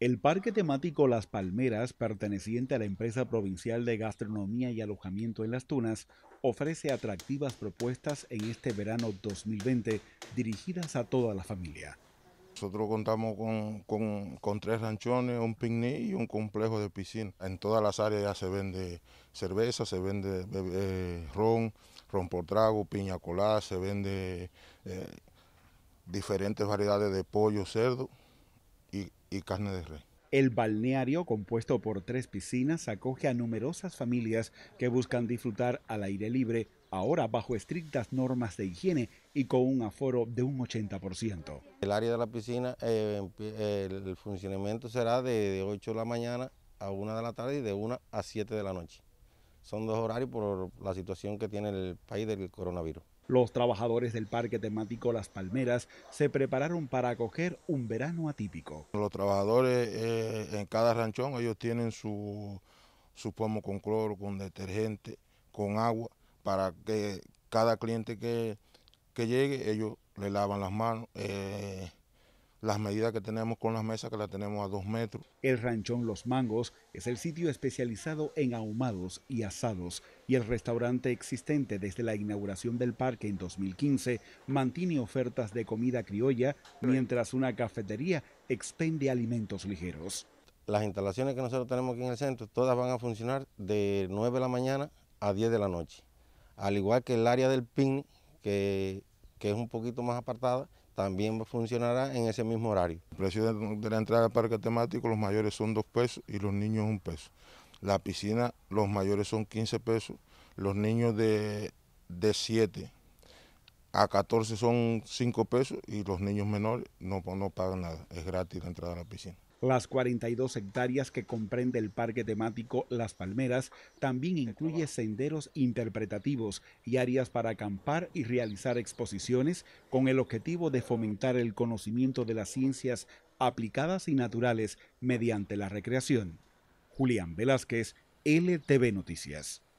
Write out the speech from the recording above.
El parque temático Las Palmeras, perteneciente a la empresa provincial de gastronomía y alojamiento en Las Tunas, ofrece atractivas propuestas en este verano 2020 dirigidas a toda la familia. Nosotros contamos con, tres ranchones, un picnic y un complejo de piscina. En todas las áreas ya se vende cerveza, se vende eh, eh, ron, ron por trago, piña colada, se vende eh, diferentes variedades de pollo, cerdo y carne de rey. El balneario, compuesto por tres piscinas, acoge a numerosas familias que buscan disfrutar al aire libre, ahora bajo estrictas normas de higiene y con un aforo de un 80%. El área de la piscina, eh, el funcionamiento será de 8 de la mañana a 1 de la tarde y de 1 a 7 de la noche. Son dos horarios por la situación que tiene el país del coronavirus. Los trabajadores del parque temático Las Palmeras se prepararon para acoger un verano atípico. Los trabajadores eh, en cada ranchón, ellos tienen su, su pomo con cloro, con detergente, con agua, para que cada cliente que, llegue, ellos le lavan las manos. Eh, las medidas que tenemos con las mesas, que las tenemos a dos metros. El Ranchón Los Mangos es el sitio especializado en ahumados y asados, y el restaurante existente desde la inauguración del parque en 2015 mantiene ofertas de comida criolla, mientras una cafetería expende alimentos ligeros. Las instalaciones que nosotros tenemos aquí en el centro, todas van a funcionar de 9 de la mañana a 10 de la noche, al igual que el área del pin que es un poquito más apartada, también funcionará en ese mismo horario. El precio de, la entrada al parque temático, los mayores son dos pesos y los niños un peso. La piscina, los mayores son 15 pesos, los niños de, 7 a 14 son 5 pesos y los niños menores no pagan nada, es gratis la entrada a la piscina. Las 42 hectáreas que comprende el parque temático Las Palmeras también incluye senderos interpretativos y áreas para acampar y realizar exposiciones con el objetivo de fomentar el conocimiento de las ciencias aplicadas y naturales mediante la recreación. Julián Velázquez, LTV Noticias.